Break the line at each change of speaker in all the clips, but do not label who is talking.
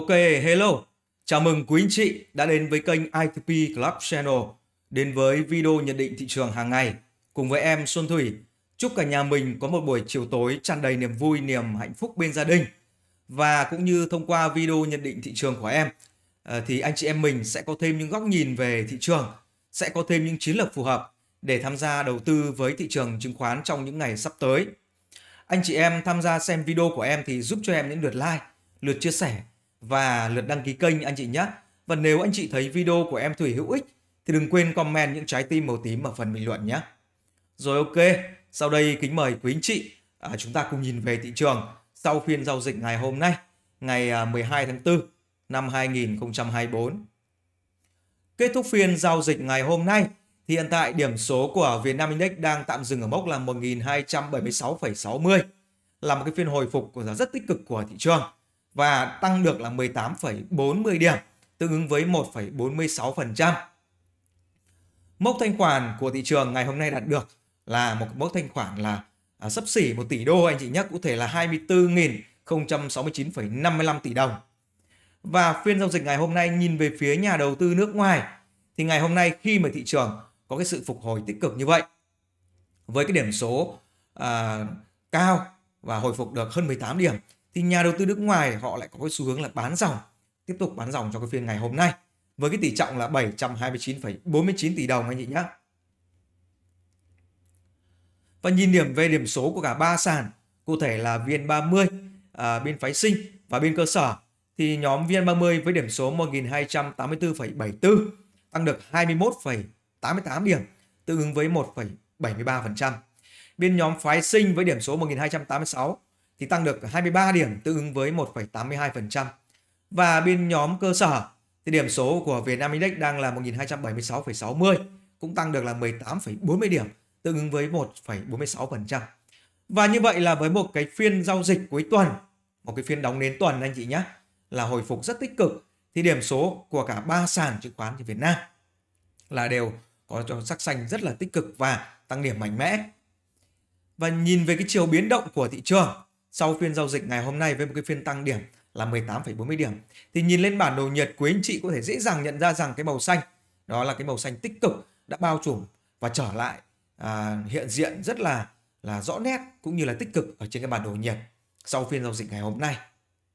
Ok, hello. Chào mừng quý anh chị đã đến với kênh ITP Club Channel, đến với video nhận định thị trường hàng ngày. Cùng với em Xuân Thủy, chúc cả nhà mình có một buổi chiều tối tràn đầy niềm vui, niềm hạnh phúc bên gia đình. Và cũng như thông qua video nhận định thị trường của em, ờ, thì anh chị em mình sẽ có thêm những góc nhìn về thị trường, sẽ có thêm những chiến lược phù hợp để tham gia đầu tư với thị trường chứng khoán trong những ngày sắp tới. Anh chị em tham gia xem video của em thì giúp cho em những lượt like, lượt chia sẻ và lượt đăng ký kênh anh chị nhé. Và nếu anh chị thấy video của em Thủy hữu ích thì đừng quên comment những trái tim màu tím ở phần bình luận nhé. Rồi ok, sau đây kính mời quý anh chị à, chúng ta cùng nhìn về thị trường sau phiên giao dịch ngày hôm nay, ngày 12 à, tháng 4 năm 2024. Kết thúc phiên giao dịch ngày hôm nay hiện tại điểm số của Việt Nam Index đang tạm dừng ở mốc là 1.276,60 là một cái phiên hồi phục của giá rất tích cực của thị trường và tăng được là 18,40 điểm, tương ứng với 1,46%. Mốc thanh khoản của thị trường ngày hôm nay đạt được là một mốc thanh khoản là à, sấp xỉ 1 tỷ đô anh chị nhắc cụ thể là 24.069,55 tỷ đồng. Và phiên giao dịch ngày hôm nay nhìn về phía nhà đầu tư nước ngoài thì ngày hôm nay khi mà thị trường có cái sự phục hồi tích cực như vậy với cái điểm số à, cao và hồi phục được hơn 18 điểm thì nhà đầu tư nước ngoài họ lại có cái xu hướng là bán dòng tiếp tục bán dòng cho cái phiên ngày hôm nay với cái tỷ trọng là 729,49 tỷ đồng anh chị nhé. Và nhìn điểm về điểm số của cả ba sàn, cụ thể là VN30, à, bên phái sinh và bên cơ sở thì nhóm VN30 với điểm số 1284,74 tăng được 21,88 điểm, tương ứng với 1,73%. Bên nhóm phái sinh với điểm số 1286 thì tăng được 23 điểm tương ứng với 1,82%. Và bên nhóm cơ sở thì điểm số của Việt Nam Index đang là 1276,60 cũng tăng được là 18,40 điểm tương ứng với 1,46%. Và như vậy là với một cái phiên giao dịch cuối tuần, một cái phiên đóng nến tuần anh chị nhé, là hồi phục rất tích cực thì điểm số của cả ba sàn chứng khoán của Việt Nam là đều có sắc xanh rất là tích cực và tăng điểm mạnh mẽ. Và nhìn về cái chiều biến động của thị trường sau phiên giao dịch ngày hôm nay với một cái phiên tăng điểm là 18,40 điểm thì nhìn lên bản đồ nhiệt quý anh chị có thể dễ dàng nhận ra rằng cái màu xanh đó là cái màu xanh tích cực đã bao trùm và trở lại à, hiện diện rất là là rõ nét cũng như là tích cực ở trên cái bản đồ nhiệt sau phiên giao dịch ngày hôm nay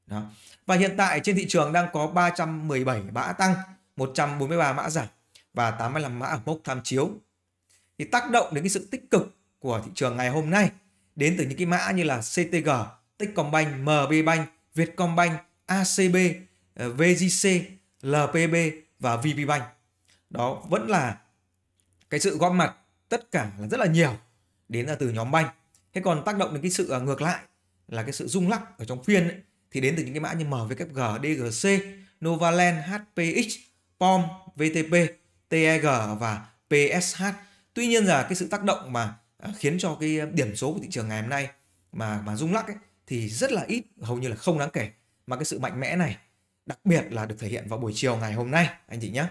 đó. Và hiện tại trên thị trường đang có 317 mã tăng, 143 mã giảm và 85 mã ở mốc tham chiếu. Thì tác động đến cái sự tích cực của thị trường ngày hôm nay đến từ những cái mã như là CTG, Techcombank, MBBank, Vietcombank, ACB, ờ, VGC, LPB và VPBank. Đó vẫn là cái sự góp mặt tất cả là rất là nhiều đến là từ nhóm bank. Thế còn tác động đến cái sự ờ, ngược lại là cái sự rung lắc ở trong phiên ấy, thì đến từ những cái mã như MWG, DGC, Novaland, HPX, POM, VTP, TEG và PSH. Tuy nhiên là cái sự tác động mà Ờ, khiến cho cái ờ, điểm số của thị trường ngày hôm nay mà mà rung lắc ấy, thì rất là ít hầu như là không đáng kể mà cái sự mạnh mẽ này đặc biệt là được thể hiện vào buổi chiều ngày hôm nay anh chị nhé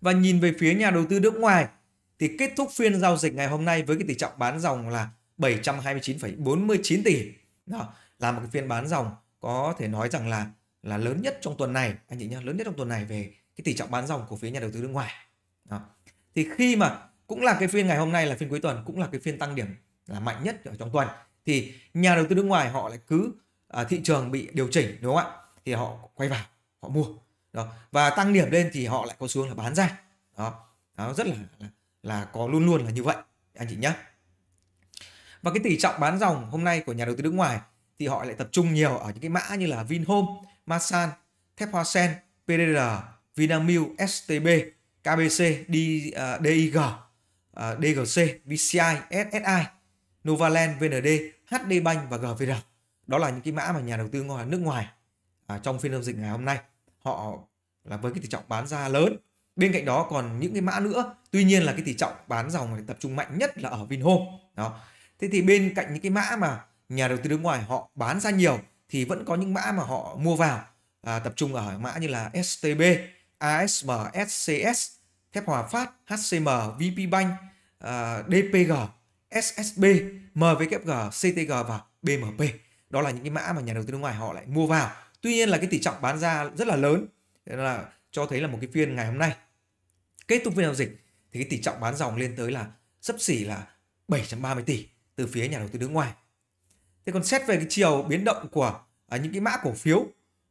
và nhìn về phía nhà đầu tư nước ngoài thì kết thúc phiên giao dịch ngày hôm nay với cái tỷ trọng bán dòng là 729,49 tỷ đó, là một cái phiên bán dòng có thể nói rằng là là lớn nhất trong tuần này anh chị nhé lớn nhất trong tuần này về cái tỷ trọng bán dòng của phía nhà đầu tư nước ngoài đó. thì khi mà cũng là cái phiên ngày hôm nay là phiên cuối tuần cũng là cái phiên tăng điểm là mạnh nhất ở trong tuần thì nhà đầu tư nước ngoài họ lại cứ à, thị trường bị điều chỉnh đúng không ạ thì họ quay vào họ mua đó và tăng điểm lên thì họ lại có xuống là bán ra đó, đó rất là, là là có luôn luôn là như vậy anh chị nhé và cái tỷ trọng bán dòng hôm nay của nhà đầu tư nước ngoài thì họ lại tập trung nhiều ở những cái mã như là Vinhome, Masan, Thép Hoa Sen, PDR, Vinamilk, STB, KBC, D, uh, à, DIG À, DGC, VCI, SSI, Novaland, VND, HD Bank và GVR. Đó là những cái mã mà nhà đầu tư ngoài nước ngoài à, trong phiên giao dịch ngày hôm nay họ là với cái tỷ trọng bán ra lớn. Bên cạnh đó còn những cái mã nữa, tuy nhiên là cái tỷ trọng bán dòng tập trung mạnh nhất là ở Vinhome. Đó. Thế thì bên cạnh những cái mã mà nhà đầu tư nước ngoài họ bán ra nhiều thì vẫn có những mã mà họ mua vào à, tập trung ở mã như là STB, ASM, SCS, Thép Hòa Phát, HCM, VPBank, Ờ, DPG, SSB, MWG, CTG và BMP. Đó là những cái mã mà nhà đầu tư nước ngoài họ lại mua vào. Tuy nhiên là cái tỷ trọng bán ra rất là lớn là cho thấy là một cái phiên ngày hôm nay kết thúc phiên giao dịch thì cái tỷ trọng bán dòng lên tới là sấp xỉ là 730 tỷ từ phía nhà đầu tư nước ngoài. Thế còn xét về cái chiều biến động của à, những cái mã cổ phiếu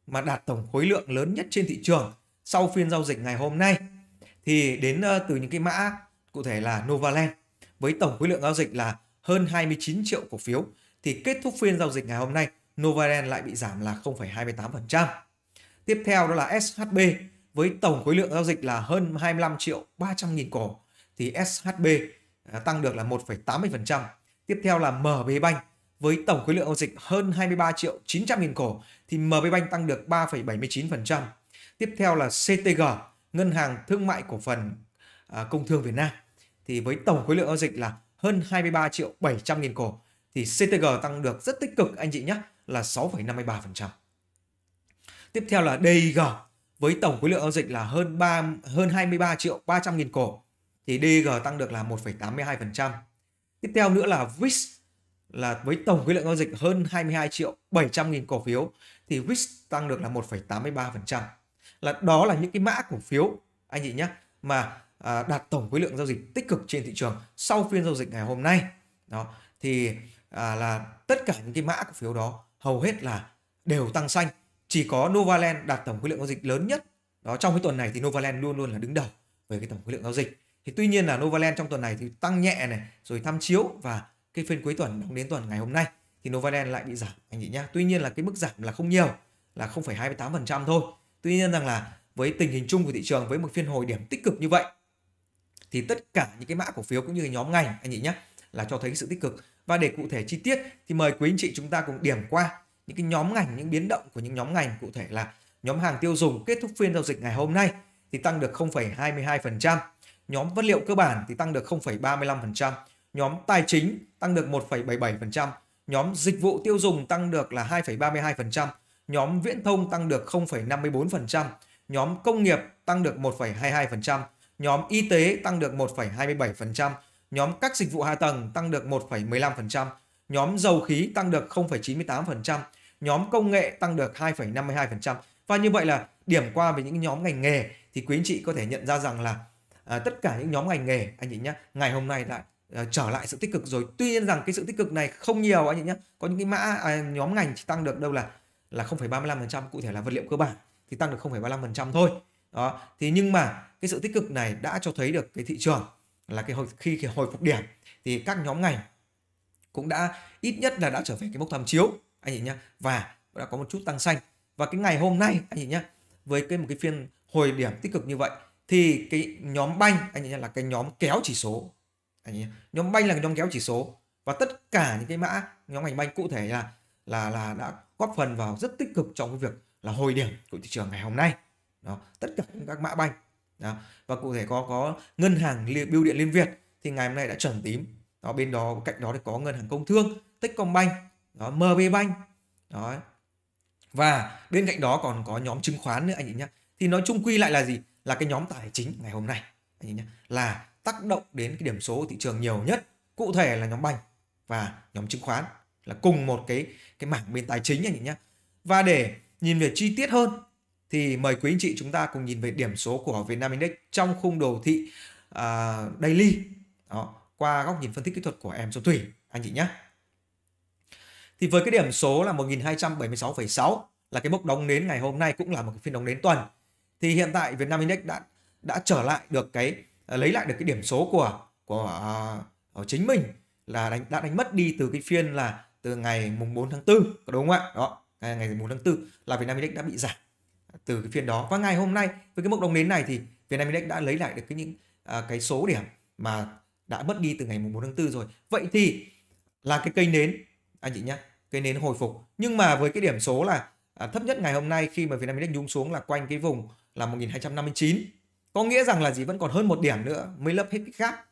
mà đạt tổng khối lượng lớn nhất trên thị trường sau phiên giao dịch ngày hôm nay thì đến uh, từ những cái mã cụ thể là Novaland với tổng khối lượng giao dịch là hơn 29 triệu cổ phiếu thì kết thúc phiên giao dịch ngày hôm nay Novaland lại bị giảm là 0,28%. Tiếp theo đó là SHB với tổng khối lượng giao dịch là hơn 25 triệu 300 nghìn cổ thì SHB à, tăng được là 1,80%. Tiếp theo là MB Bank với tổng khối lượng giao dịch hơn 23 triệu 900 nghìn cổ thì MB Bank tăng được 3,79%. Tiếp theo là CTG, Ngân hàng Thương mại Cổ phần À, công Thương Việt Nam. Thì với tổng khối lượng giao dịch là hơn 23 triệu 700 nghìn cổ thì CTG tăng được rất tích cực anh chị nhé là 6,53%. Tiếp theo là DIG với tổng khối lượng giao dịch là hơn 3 hơn 23 triệu 300 nghìn cổ thì DG tăng được là 1,82%. Tiếp theo nữa là VIX là với tổng khối lượng giao dịch hơn 22 triệu 700 nghìn cổ phiếu thì VIX tăng được là 1,83%. Là đó là những cái mã cổ phiếu anh chị nhé mà À, đạt tổng khối lượng giao dịch tích cực trên thị trường sau phiên giao dịch ngày hôm nay đó thì à, là tất cả những cái mã cổ phiếu đó hầu hết là đều tăng xanh chỉ có Novaland đạt tổng khối lượng giao dịch lớn nhất đó trong cái tuần này thì Novaland luôn luôn là đứng đầu về cái tổng khối lượng giao dịch thì tuy nhiên là Novaland trong tuần này thì tăng nhẹ này rồi tham chiếu và cái phiên cuối tuần đóng đến tuần ngày hôm nay thì Novaland lại bị giảm anh chị nhá tuy nhiên là cái mức giảm là không nhiều là 0,28% thôi tuy nhiên rằng là với tình hình chung của thị trường với một phiên hồi điểm tích cực như vậy thì tất cả những cái mã cổ phiếu cũng như nhóm ngành anh chị nhé là cho thấy sự tích cực và để cụ thể chi tiết thì mời quý anh chị chúng ta cùng điểm qua những cái nhóm ngành những biến động của những nhóm ngành cụ thể là nhóm hàng tiêu dùng kết thúc phiên giao dịch ngày hôm nay thì tăng được 0,22%, nhóm vật liệu cơ bản thì tăng được 0,35%, nhóm tài chính tăng được 1,77%, nhóm dịch vụ tiêu dùng tăng được là 2,32%, nhóm viễn thông tăng được 0,54%, nhóm công nghiệp tăng được 1,22%, nhóm y tế tăng được 1,27%, nhóm các dịch vụ hạ tầng tăng được 1,15%, nhóm dầu khí tăng được 0,98%, nhóm công nghệ tăng được 2,52%. Và như vậy là điểm qua về những nhóm ngành nghề thì quý anh chị có thể nhận ra rằng là à, tất cả những nhóm ngành nghề anh chị nhé ngày hôm nay lại à, trở lại sự tích cực rồi tuy nhiên rằng cái sự tích cực này không nhiều anh chị nhé có những cái mã à, nhóm ngành chỉ tăng được đâu là là 0,35% cụ thể là vật liệu cơ bản thì tăng được 0,35% thôi đó thì nhưng mà cái sự tích cực này đã cho thấy được cái thị trường là cái hồi, khi cái hồi phục điểm thì các nhóm ngành cũng đã ít nhất là đã trở về cái mốc tham chiếu anh chị nhá và đã có một chút tăng xanh và cái ngày hôm nay anh chị nhá với cái một cái phiên hồi điểm tích cực như vậy thì cái nhóm banh anh chị nhá là cái nhóm kéo chỉ số anh chị nhóm banh là cái nhóm kéo chỉ số và tất cả những cái mã nhóm ngành banh cụ thể là là là đã góp phần vào rất tích cực trong cái việc là hồi điểm của thị trường ngày hôm nay đó tất cả các mã banh đó. và cụ thể có có ngân hàng bưu điện liên việt thì ngày hôm nay đã chuẩn tím đó bên đó cạnh đó thì có ngân hàng công thương techcombank đó mb bank đó và bên cạnh đó còn có nhóm chứng khoán nữa anh chị nhé thì nói chung quy lại là gì là cái nhóm tài chính ngày hôm nay anh chị nhé là tác động đến cái điểm số thị trường nhiều nhất cụ thể là nhóm banh và nhóm chứng khoán là cùng một cái cái mảng bên tài chính anh chị nhé và để nhìn về chi tiết hơn thì mời quý anh chị chúng ta cùng nhìn về điểm số của Việt Nam Index trong khung đồ thị uh, daily Đó, qua góc nhìn phân tích kỹ thuật của em Xuân Thủy anh chị nhé. Thì với cái điểm số là 1276,6 là cái mốc đóng nến ngày hôm nay cũng là một cái phiên đóng nến tuần. Thì hiện tại Việt Nam Index đã đã trở lại được cái à, lấy lại được cái điểm số của của uh, chính mình là đánh đã đánh mất đi từ cái phiên là từ ngày mùng 4 tháng 4 đúng không ạ? Đó, ngày ngày 4 tháng 4 là Việt Nam Index đã bị giảm từ cái phiên đó và ngày hôm nay với cái mốc đồng nến này thì Vietnam Index đã lấy lại được cái những à, cái số điểm mà đã mất đi từ ngày mùng 4 tháng 4 rồi vậy thì là cái cây nến anh chị nhá cây nến hồi phục nhưng mà với cái điểm số là à, thấp nhất ngày hôm nay khi mà Vietnam Index nhúng xuống là quanh cái vùng là 1259 có nghĩa rằng là gì vẫn còn hơn một điểm nữa mới lấp hết cái gap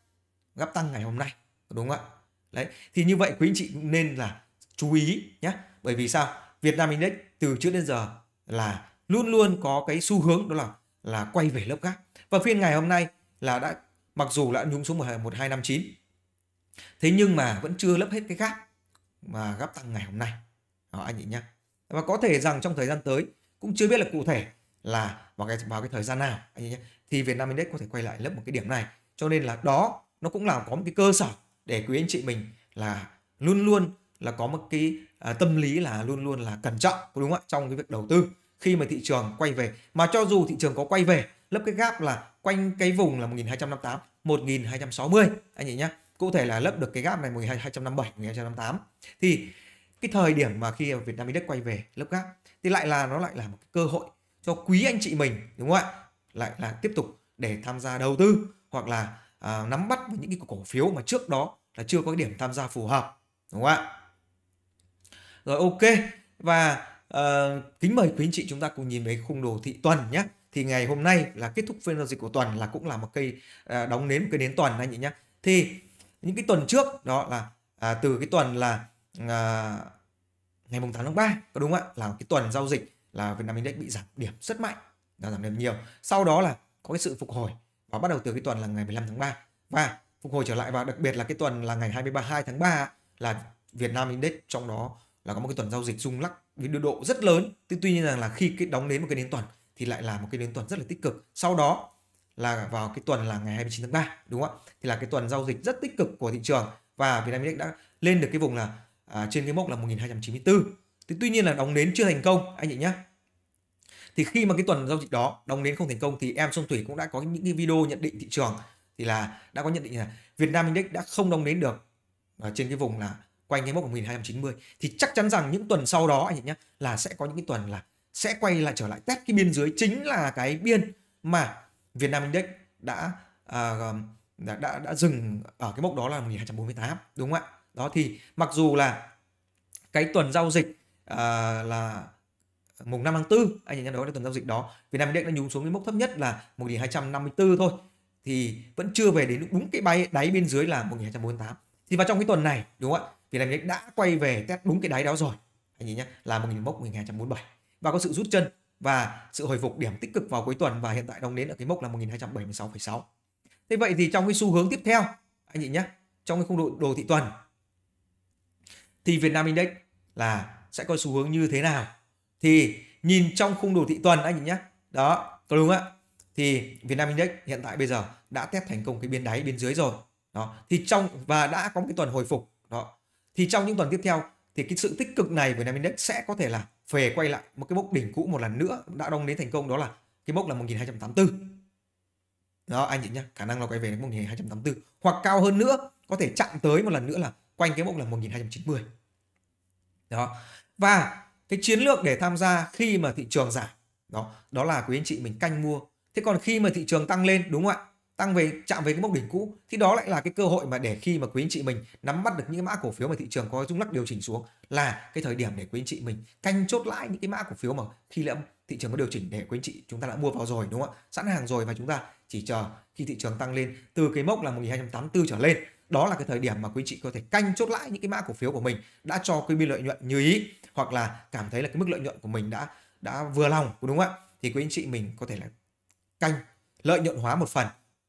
gap tăng ngày hôm nay đúng không ạ đấy thì như vậy quý anh chị nên là chú ý nhé bởi vì sao Việt Nam Index từ trước đến giờ là luôn luôn có cái xu hướng đó là là quay về lớp gác Và phiên ngày hôm nay là đã mặc dù đã nhúng xuống 1259 thế nhưng mà vẫn chưa lấp hết cái gap mà gap tăng ngày hôm nay. Đó anh chị nhá. Và có thể rằng trong thời gian tới cũng chưa biết là cụ thể là vào cái vào cái thời gian nào anh chị nhá. Thì Việt Nam Index có thể quay lại lớp một cái điểm này. Cho nên là đó nó cũng là có một cái cơ sở để quý anh chị mình là luôn luôn là có một cái à, tâm lý là luôn luôn là cẩn trọng đúng không ạ trong cái việc đầu tư khi mà thị trường quay về mà cho dù thị trường có quay về lớp cái gap là quanh cái vùng là 1258 1260 anh chị nhé cụ thể là lớp được cái gap này 1257 1258 thì cái thời điểm mà khi Việt Nam Index quay về lớp gap thì lại là nó lại là một cái cơ hội cho quý anh chị mình đúng không ạ lại là tiếp tục để tham gia đầu tư hoặc là à, nắm bắt những cái cổ phiếu mà trước đó là chưa có cái điểm tham gia phù hợp đúng không ạ rồi ok và Ờ, kính mời quý anh chị chúng ta cùng nhìn về khung đồ thị tuần nhé thì ngày hôm nay là kết thúc phiên giao dịch của tuần là cũng là một cây à, đóng nến một cây nến tuần anh chị nhé thì những cái tuần trước đó là à, từ cái tuần là à, ngày mùng 8 tháng 3 có đúng không ạ là cái tuần giao dịch là Việt Nam Index bị giảm điểm rất mạnh đã giảm điểm nhiều sau đó là có cái sự phục hồi và bắt đầu từ cái tuần là ngày 15 tháng 3 và phục hồi trở lại và đặc biệt là cái tuần là ngày 23 2 tháng 3 là Việt Nam Index trong đó là có một cái tuần giao dịch rung lắc với điều độ rất lớn tuy tuy nhiên rằng là khi cái đóng đến một cái đến tuần thì lại là một cái đến tuần rất là tích cực sau đó là vào cái tuần là ngày 29 tháng 3 đúng không ạ thì là cái tuần giao dịch rất tích cực của thị trường và Việt Nam Index đã lên được cái vùng là à, trên cái mốc là 1294 thì tuy nhiên là đóng đến chưa thành công anh chị nhé thì khi mà cái tuần giao dịch đó đóng đến không thành công thì em Xuân Thủy cũng đã có những cái video nhận định thị trường thì là đã có nhận định là Việt Nam Index đã không đóng đến được ở à, trên cái vùng là quanh cái mốc 1290 thì chắc chắn rằng những tuần sau đó anh chị nhé là sẽ có những cái tuần là sẽ quay lại trở lại test cái biên dưới chính là cái biên mà Việt Nam Index đã à, đã, đã đã dừng ở cái mốc đó là 1248 đúng không ạ? Đó thì mặc dù là cái tuần giao dịch à, là mùng 5 tháng 4 anh nhận đó là tuần giao dịch đó Việt Nam Index đã nhún xuống cái mốc thấp nhất là 1254 thôi thì vẫn chưa về đến đúng cái bay đáy bên dưới là 1248 thì vào trong cái tuần này đúng không ạ Vietnam Index đã quay về test đúng cái đáy đó rồi anh nhìn nhé là 1.000 mốc 1 bảy và có sự rút chân và sự hồi phục điểm tích cực vào cuối tuần và hiện tại đang đến ở cái mốc là một nghìn 1276,6 thế vậy thì trong cái xu hướng tiếp theo anh chị nhé trong cái khung độ đồ thị tuần thì Việt Nam Index là sẽ có xu hướng như thế nào thì nhìn trong khung đồ thị tuần anh chị nhé đó có đúng ạ thì Việt Nam Index hiện tại bây giờ đã test thành công cái biên đáy bên dưới rồi đó thì trong và đã có cái tuần hồi phục đó thì trong những tuần tiếp theo thì cái sự tích cực này của Nam Index sẽ có thể là về quay lại một cái mốc đỉnh cũ một lần nữa đã đông đến thành công đó là cái mốc là 1284 đó anh chị nhá khả năng là quay về đến 1284 hoặc cao hơn nữa có thể chạm tới một lần nữa là quanh cái mốc là 1290 đó và cái chiến lược để tham gia khi mà thị trường giảm đó đó là quý anh chị mình canh mua thế còn khi mà thị trường tăng lên đúng không ạ tăng về chạm về cái mốc đỉnh cũ thì đó lại là cái cơ hội mà để khi mà quý anh chị mình nắm bắt được những cái mã cổ phiếu mà thị trường có rung lắc điều chỉnh xuống là cái thời điểm để quý anh chị mình canh chốt lãi những cái mã cổ phiếu mà khi lẫm thị trường có điều chỉnh để quý anh chị chúng ta đã mua vào rồi đúng không ạ sẵn hàng rồi và chúng ta chỉ chờ khi thị trường tăng lên từ cái mốc là 1284 trở lên đó là cái thời điểm mà quý anh chị có thể canh chốt lãi những cái mã cổ phiếu của mình đã cho cái biên lợi nhuận như ý hoặc là cảm thấy là cái mức lợi nhuận của mình đã đã vừa lòng đúng không ạ thì quý anh chị mình có thể là canh lợi nhuận hóa một phần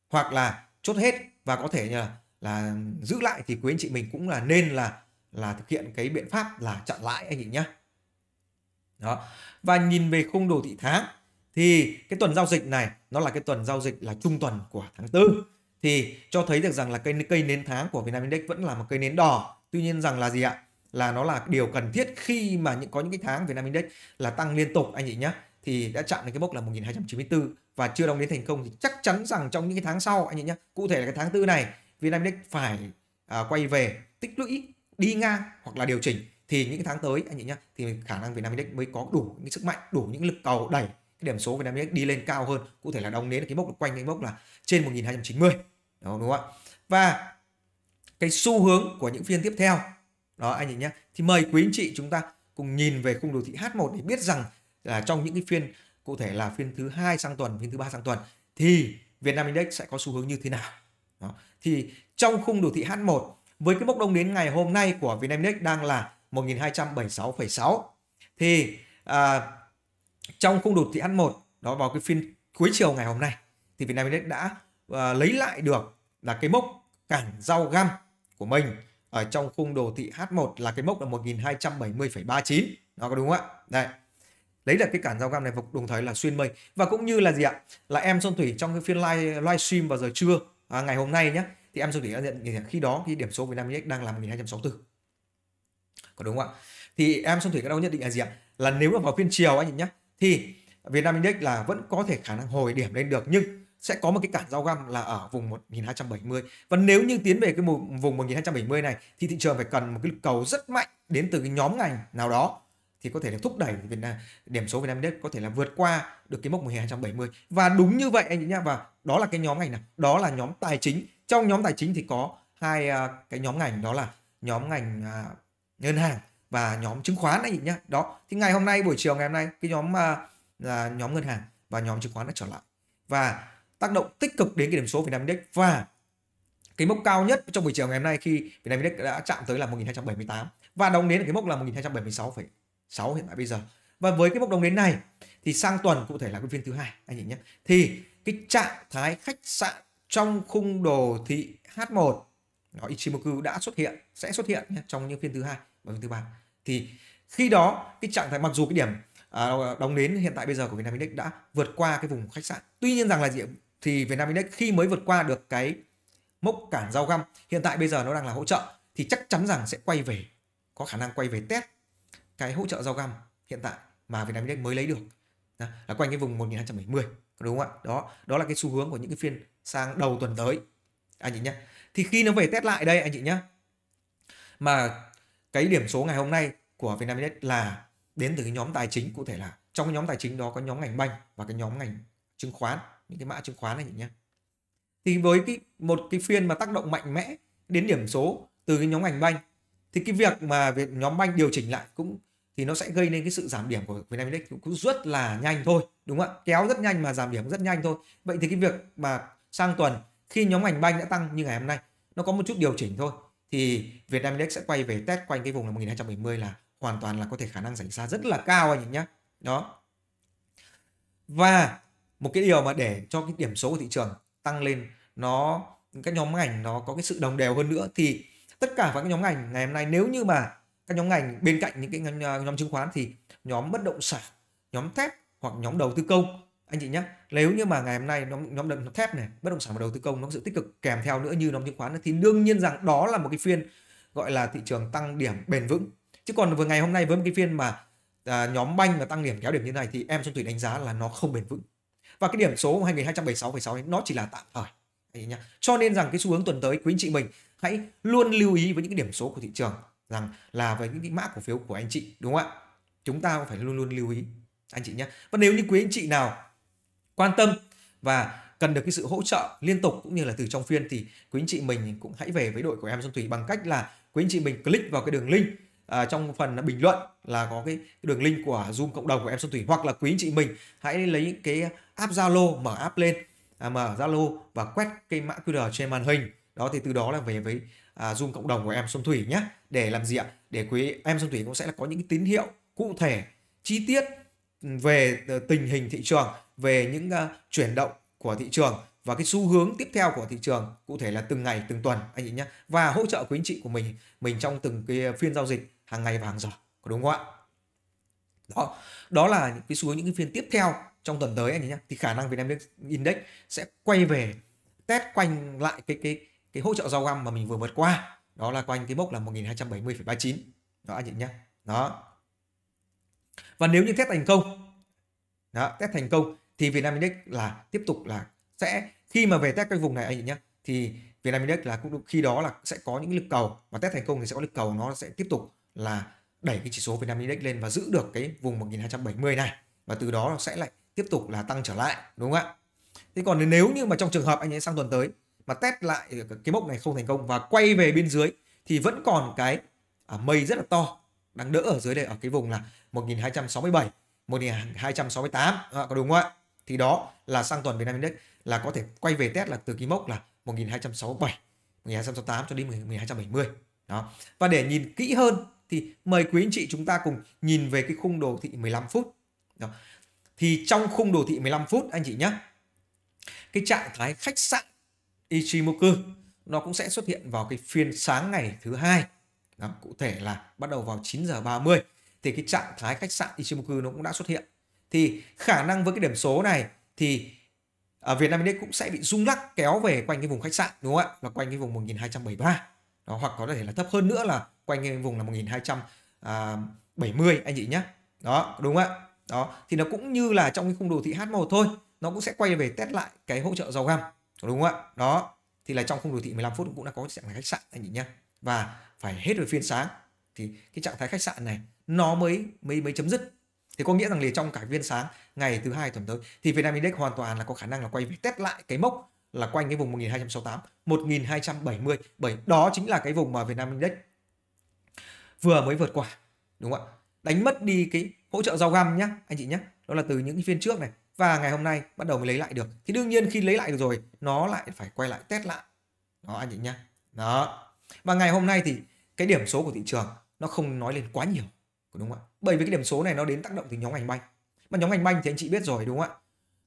hoặc là chốt hết và có thể là, là giữ lại thì quý anh chị mình cũng là nên là là thực hiện cái biện pháp là chặn lãi anh chị nhé. Đó. Và nhìn về khung đồ thị tháng thì cái tuần giao dịch này nó là cái tuần giao dịch là trung tuần của tháng tư thì cho thấy được rằng là cây cây nến tháng của Vietnam Index vẫn là một cây nến đỏ. Tuy nhiên rằng là gì ạ? Là nó là điều cần thiết khi mà những có những cái tháng Vietnam Index là tăng liên tục anh chị nhé thì đã chạm đến cái mốc là 1294 và chưa đóng đến thành công thì chắc chắn rằng trong những cái tháng sau anh nhìn nhá cụ thể là cái tháng tư này Vietnam Index phải à, quay về tích lũy đi ngang hoặc là điều chỉnh thì những cái tháng tới anh nhìn nhá thì khả năng Vietnam Index mới có đủ những sức mạnh đủ những lực cầu đẩy cái điểm số Vietnam Index đi lên cao hơn cụ thể là đóng đến cái mốc quanh cái mốc là trên 1290 đó đúng không ạ và cái xu hướng của những phiên tiếp theo đó anh nhìn nhé thì mời quý anh chị chúng ta cùng nhìn về khung đồ thị H1 để biết rằng à, trong những cái phiên cụ thể là phiên thứ hai sang tuần phiên thứ ba sang tuần thì Việt Nam Index sẽ có xu hướng như thế nào đó. thì trong khung đồ thị H1 với cái mốc đông đến ngày hôm nay của Việt Nam Index đang là 1276,6 thì à, trong khung đồ thị H1 đó vào cái phiên cuối chiều ngày hôm nay thì Việt Nam Index đã à, lấy lại được là cái mốc cản rau găm của mình ở trong khung đồ thị H1 là cái mốc là 1270,39 nó có đúng không ạ? Đây đấy là cái cản giao găm này và đồng thời là xuyên mây và cũng như là gì ạ là em xuân thủy trong cái phiên live livestream vào giờ trưa à, ngày hôm nay nhé thì em xuân thủy đã nhận khi đó khi điểm số Việt Nam Index đang là 1264 có đúng không ạ thì em xuân thủy các đâu nhận định là gì ạ là nếu là vào phiên chiều anh nhé thì Việt Nam Index là vẫn có thể khả năng hồi điểm lên được nhưng sẽ có một cái cản giao găm là ở vùng 1270 và nếu như tiến về cái vùng 1270 này thì thị trường phải cần một cái cầu rất mạnh đến từ cái nhóm ngành nào đó thì có thể là thúc đẩy Việt Nam điểm số Việt Nam Index có thể là vượt qua được cái mốc 1270 và đúng như vậy anh chị nhá và đó là cái nhóm ngành nào đó là nhóm tài chính trong nhóm tài chính thì có hai à, cái nhóm ngành đó là nhóm ngành à, ngân hàng và nhóm chứng khoán anh chị nhá đó thì ngày hôm nay buổi chiều ngày hôm nay cái nhóm à, là nhóm ngân hàng và nhóm chứng khoán đã trở lại và tác động tích cực đến cái điểm số Việt Nam Index và cái mốc cao nhất trong buổi chiều ngày hôm nay khi Việt Nam Index đã chạm tới là 1278 và đồng đến cái mốc là 1276,5 6 hiện tại bây giờ và với cái mốc đồng đến này thì sang tuần cụ thể là cái phiên thứ hai anh nhìn nhé thì cái trạng thái khách sạn trong khung đồ thị H1 nó Ichimoku đã xuất hiện sẽ xuất hiện nhé, trong những phiên thứ hai và phiên thứ ba thì khi đó cái trạng thái mặc dù cái điểm à, đóng đến hiện tại bây giờ của Vietnam Index đã vượt qua cái vùng khách sạn tuy nhiên rằng là gì thì Vietnam Index khi mới vượt qua được cái mốc cản giao găm hiện tại bây giờ nó đang là hỗ trợ thì chắc chắn rằng sẽ quay về có khả năng quay về test cái hỗ trợ giao găm hiện tại mà Việt Nam Index mới lấy được là, là quanh cái vùng 1270 đúng không ạ đó đó là cái xu hướng của những cái phiên sang đầu tuần tới anh chị nhé thì khi nó về test lại đây anh chị nhé mà cái điểm số ngày hôm nay của Việt Nam Index là đến từ cái nhóm tài chính cụ thể là trong cái nhóm tài chính đó có nhóm ngành banh và cái nhóm ngành chứng khoán những cái mã chứng khoán này nhỉ nhé thì với cái một cái phiên mà tác động mạnh mẽ đến điểm số từ cái nhóm ngành banh thì cái việc mà việc nhóm banh điều chỉnh lại cũng thì nó sẽ gây nên cái sự giảm điểm của Vietnam Index cũng rất là nhanh thôi đúng không ạ kéo rất nhanh mà giảm điểm rất nhanh thôi vậy thì cái việc mà sang tuần khi nhóm ngành banh đã tăng như ngày hôm nay nó có một chút điều chỉnh thôi thì Vietnam Index sẽ quay về test quanh cái vùng là 1270 là hoàn toàn là có thể khả năng xảy ra rất là cao anh nhé đó và một cái điều mà để cho cái điểm số của thị trường tăng lên nó các nhóm ngành nó có cái sự đồng đều hơn nữa thì tất cả các nhóm ngành ngày hôm nay nếu như mà các nhóm ngành bên cạnh những cái à, nhóm, chứng khoán thì nhóm bất động sản nhóm thép hoặc nhóm đầu tư công anh chị nhé nếu như mà ngày hôm nay nhóm nhóm đầu thép này bất động sản và đầu tư công nó sự tích cực kèm theo nữa như nhóm chứng khoán thì đương nhiên rằng đó là một cái phiên gọi là thị trường tăng điểm bền vững chứ còn vừa ngày hôm nay với một cái phiên mà à, nhóm banh và tăng điểm kéo điểm như này thì em xuân thủy đánh giá là nó không bền vững và cái điểm số 2276,6 nó chỉ là tạm thời anh chị nhé cho nên rằng cái xu hướng tuần tới quý anh chị mình hãy luôn lưu ý với những cái điểm số của thị trường rằng là với những mã cổ phiếu của anh chị đúng không ạ chúng ta cũng phải luôn luôn lưu ý anh chị nhé và nếu như quý anh chị nào quan tâm và cần được cái sự hỗ trợ liên tục cũng như là từ trong phiên thì quý anh chị mình cũng hãy về với đội của em Xuân Thủy bằng cách là quý anh chị mình click vào cái đường link à, trong phần bình luận là có cái đường link của Zoom cộng đồng của em Xuân Thủy hoặc là quý anh chị mình hãy lấy cái app Zalo mở app lên à, mở Zalo và quét cái mã QR trên màn hình đó thì từ đó là về với à, Zoom cộng đồng của em Xuân Thủy nhé. Để làm gì ạ? Để quý em Xuân Thủy cũng sẽ là có những cái tín hiệu cụ thể, chi tiết ừ, về ờ, tình hình thị trường, về những uh, chuyển động của thị trường và cái xu hướng tiếp theo của thị trường cụ thể là từng ngày từng tuần anh chị nhé và hỗ trợ quý anh chị của mình mình trong từng cái phiên giao dịch hàng ngày và hàng giờ có đúng không ạ đó đó là những cái xu hướng những cái phiên tiếp theo trong tuần tới anh chị nhé thì khả năng Việt Nam Index sẽ quay về test quanh lại cái cái cái hỗ trợ giao găm mà mình vừa vượt qua đó là quanh cái mốc là 1270,39 đó anh chị nhé đó và nếu như test thành công đó test thành công thì Việt Nam Index là tiếp tục là sẽ khi mà về test cái vùng này anh chị nhé thì Việt Nam Index là cũng khi đó là sẽ có những lực cầu và test thành công thì sẽ có lực cầu nó sẽ tiếp tục là đẩy cái chỉ số Việt Nam Index lên và giữ được cái vùng 1270 này và từ đó nó sẽ lại tiếp tục là tăng trở lại đúng không ạ? Thế còn nếu như mà trong trường hợp anh ấy sang tuần tới mà test lại cái mốc này không thành công và quay về bên dưới thì vẫn còn cái à, mây rất là to đang đỡ ở dưới đây ở cái vùng là 1267 1268 à, có đúng không ạ thì đó là sang tuần Việt Nam Index là có thể quay về test là từ cái mốc là 1267 1268 cho đến 1270 đó và để nhìn kỹ hơn thì mời quý anh chị chúng ta cùng nhìn về cái khung đồ thị 15 phút đó. thì trong khung đồ thị 15 phút anh chị nhé cái trạng thái khách sạn Ichimoku nó cũng sẽ xuất hiện vào cái phiên sáng ngày thứ hai đó, cụ thể là bắt đầu vào 9 giờ 30 thì cái trạng thái khách sạn Ichimoku nó cũng đã xuất hiện thì khả năng với cái điểm số này thì ở Việt Nam Index cũng sẽ bị rung lắc kéo về quanh cái vùng khách sạn đúng không ạ là quanh cái vùng 1273 đó, hoặc có thể là thấp hơn nữa là quanh cái vùng là 1270 à, anh chị nhé đó đúng không ạ đó thì nó cũng như là trong cái khung đồ thị H1 thôi nó cũng sẽ quay về test lại cái hỗ trợ dầu găm đúng không ạ đó thì là trong khung đồ thị 15 phút cũng đã có trạng thái khách sạn anh chị nhé và phải hết rồi phiên sáng thì cái trạng thái khách sạn này nó mới mới mới chấm dứt thì có nghĩa rằng là trong cả viên sáng ngày thứ hai tuần tới thì Vietnam Index hoàn toàn là có khả năng là quay về test lại cái mốc là quanh cái vùng 1268, 1270. Bởi đó chính là cái vùng mà Vietnam Index vừa mới vượt qua. Đúng không ạ? Đánh mất đi cái hỗ trợ giao găm nhá, anh chị nhá. Đó là từ những cái phiên trước này và ngày hôm nay bắt đầu mới lấy lại được thì đương nhiên khi lấy lại được rồi nó lại phải quay lại test lại đó anh chị nhá đó và ngày hôm nay thì cái điểm số của thị trường nó không nói lên quá nhiều đúng không ạ bởi vì cái điểm số này nó đến tác động từ nhóm ngành banh mà nhóm ngành banh thì anh chị biết rồi đúng không ạ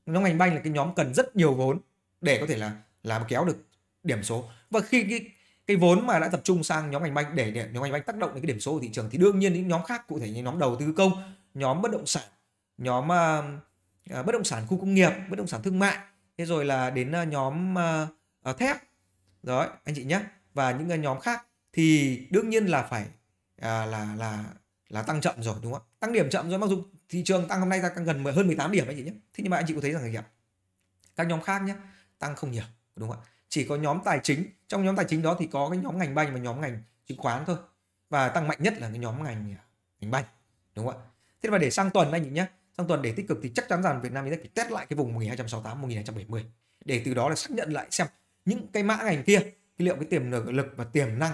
nhóm ngành banh là cái nhóm cần rất nhiều vốn để có thể là làm kéo được điểm số và khi cái cái vốn mà đã tập trung sang nhóm ngành banh để, để nhóm ngành banh tác động đến cái điểm số của thị trường thì đương nhiên những nhóm khác cụ thể như nhóm đầu tư công nhóm bất động sản nhóm uh, Ờ, bất động sản khu công nghiệp bất động sản thương mại thế rồi là đến ờ, nhóm ờ, thép rồi anh chị nhé và những nhóm khác thì đương nhiên là phải à, là là là tăng chậm rồi đúng không ạ tăng điểm chậm rồi mặc dù thị trường tăng hôm nay ra tăng gần hơn 18 điểm anh chị nhé thế nhưng mà anh chị có thấy rằng là các nhóm khác nhé tăng không nhiều đúng không ạ chỉ có nhóm tài chính trong nhóm tài chính đó thì có cái nhóm ngành banh và nhóm ngành chứng khoán thôi và tăng mạnh nhất là cái nhóm ngành à, ngành banh đúng không ạ thế và để sang tuần anh chị nhé sang tuần để tích cực thì chắc chắn rằng Việt Nam Index phải test lại cái vùng 1268 1270 để từ đó là xác nhận lại xem những cái mã ngành kia cái liệu cái tiềm lực và tiềm năng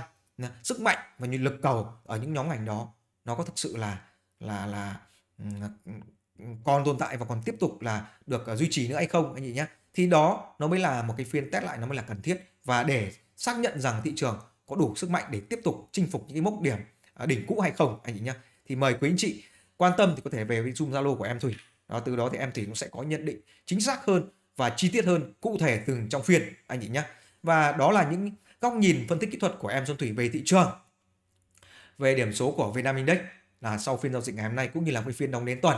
sức mạnh và như lực cầu ở những nhóm ngành đó nó có thực sự là là là còn tồn tại và còn tiếp tục là được ờ, duy trì nữa hay không anh chị nhé thì đó nó mới là một cái phiên test lại nó mới là cần thiết và để xác nhận rằng thị trường có đủ sức mạnh để tiếp tục chinh phục những cái mốc điểm ờ, đỉnh cũ hay không anh chị nhé thì mời quý anh chị quan tâm thì có thể về với zoom zalo của em thủy đó, từ đó thì em thủy cũng sẽ có nhận định chính xác hơn và chi tiết hơn cụ thể từng trong phiên anh chị nhé và đó là những góc nhìn phân tích kỹ thuật của em xuân thủy về thị trường về điểm số của Vietnam Index là sau phiên giao dịch ngày hôm nay cũng như là phiên đóng đến tuần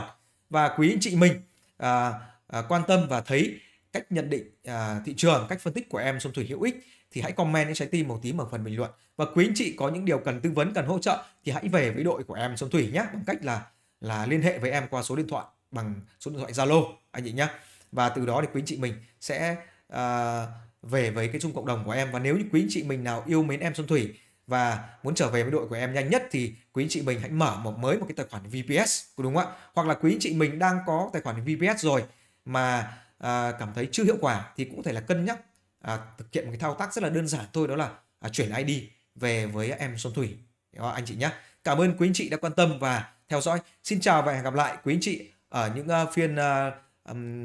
và quý anh chị mình à, à, quan tâm và thấy cách nhận định à, thị trường cách phân tích của em xuân thủy hữu ích thì hãy comment những trái tim màu tím ở phần bình luận và quý anh chị có những điều cần tư vấn cần hỗ trợ thì hãy về với đội của em xuân thủy nhé bằng cách là là liên hệ với em qua số điện thoại bằng số điện thoại Zalo anh chị nhé và từ đó thì quý anh chị mình sẽ à, về với cái chung cộng đồng của em và nếu như quý anh chị mình nào yêu mến em Xuân Thủy và muốn trở về với đội của em nhanh nhất thì quý anh chị mình hãy mở một mới một cái tài khoản VPS đúng không ạ hoặc là quý anh chị mình đang có tài khoản VPS rồi mà à, cảm thấy chưa hiệu quả thì cũng có thể là cân nhắc à, thực hiện một cái thao tác rất là đơn giản thôi đó là à, chuyển ID về với em Xuân Thủy đó, anh chị nhé cảm ơn quý anh chị đã quan tâm và theo dõi. Xin chào và hẹn gặp lại quý anh chị ở những ờ, phiên ờ,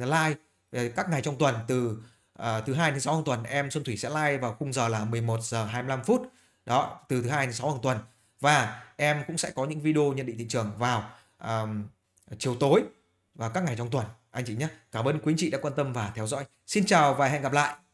live ờ, các ngày trong tuần từ thứ hai đến sáu hàng tuần em Xuân Thủy sẽ live vào khung giờ là 11 giờ 25 phút. Đó, từ thứ hai đến sáu hàng tuần và em cũng sẽ có những video nhận định thị trường vào um, chiều tối và các ngày trong tuần anh chị nhé. Cảm ơn quý anh chị đã quan tâm và theo dõi. Xin chào và hẹn gặp lại.